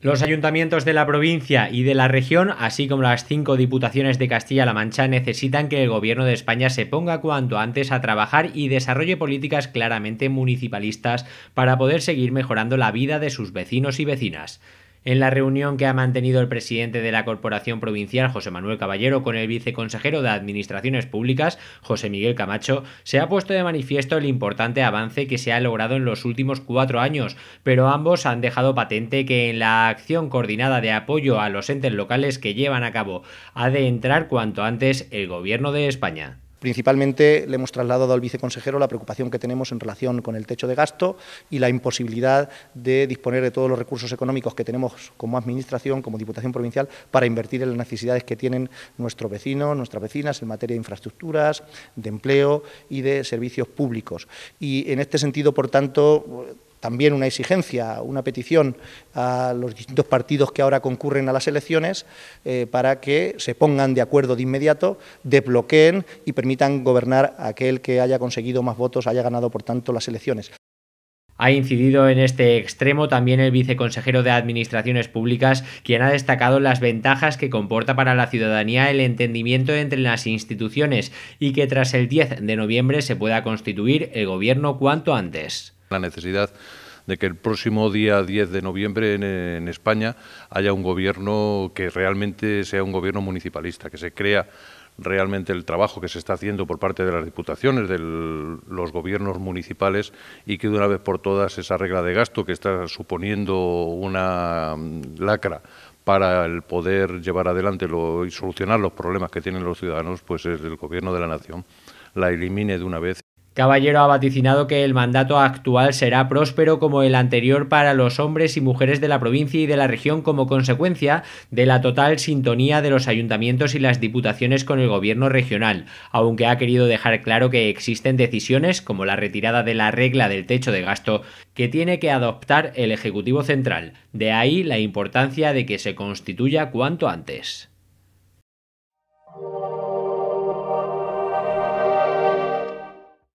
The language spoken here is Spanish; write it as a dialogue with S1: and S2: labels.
S1: Los ayuntamientos de la provincia y de la región, así como las cinco diputaciones de Castilla-La Mancha, necesitan que el Gobierno de España se ponga cuanto antes a trabajar y desarrolle políticas claramente municipalistas para poder seguir mejorando la vida de sus vecinos y vecinas. En la reunión que ha mantenido el presidente de la Corporación Provincial, José Manuel Caballero, con el viceconsejero de Administraciones Públicas, José Miguel Camacho, se ha puesto de manifiesto el importante avance que se ha logrado en los últimos cuatro años, pero ambos han dejado patente que en la acción coordinada de apoyo a los entes locales que llevan a cabo ha de entrar cuanto antes el Gobierno de España.
S2: Principalmente le hemos trasladado al viceconsejero la preocupación que tenemos en relación con el techo de gasto y la imposibilidad de disponer de todos los recursos económicos que tenemos como Administración, como Diputación Provincial, para invertir en las necesidades que tienen nuestros vecinos, nuestras vecinas en materia de infraestructuras, de empleo y de servicios públicos. Y en este sentido, por tanto, también una exigencia, una petición a los distintos partidos que ahora concurren a las elecciones eh, para que se pongan de acuerdo de inmediato, desbloqueen y permitan gobernar aquel que haya conseguido más votos, haya ganado por tanto las elecciones.
S1: Ha incidido en este extremo también el viceconsejero de Administraciones Públicas, quien ha destacado las ventajas que comporta para la ciudadanía el entendimiento entre las instituciones y que tras el 10 de noviembre se pueda constituir el gobierno cuanto antes.
S3: La necesidad de que el próximo día 10 de noviembre en, España haya un gobierno que realmente sea un gobierno municipalista, que se crea realmente el trabajo que se está haciendo por parte de las diputaciones, de los gobiernos municipales y que de una vez por todas esa regla de gasto que está suponiendo una lacra para el poder llevar adelante lo, y solucionar los problemas que tienen los ciudadanos, pues el gobierno de la nación la elimine de una vez. Caballero ha vaticinado
S1: que el mandato actual será próspero como el anterior para los hombres y mujeres de la provincia y de la región como consecuencia de la total sintonía de los ayuntamientos y las diputaciones con el gobierno regional, aunque ha querido dejar claro que existen decisiones, como la retirada de la regla del techo de gasto, que tiene que adoptar el Ejecutivo Central. De ahí la importancia de que se constituya cuanto antes.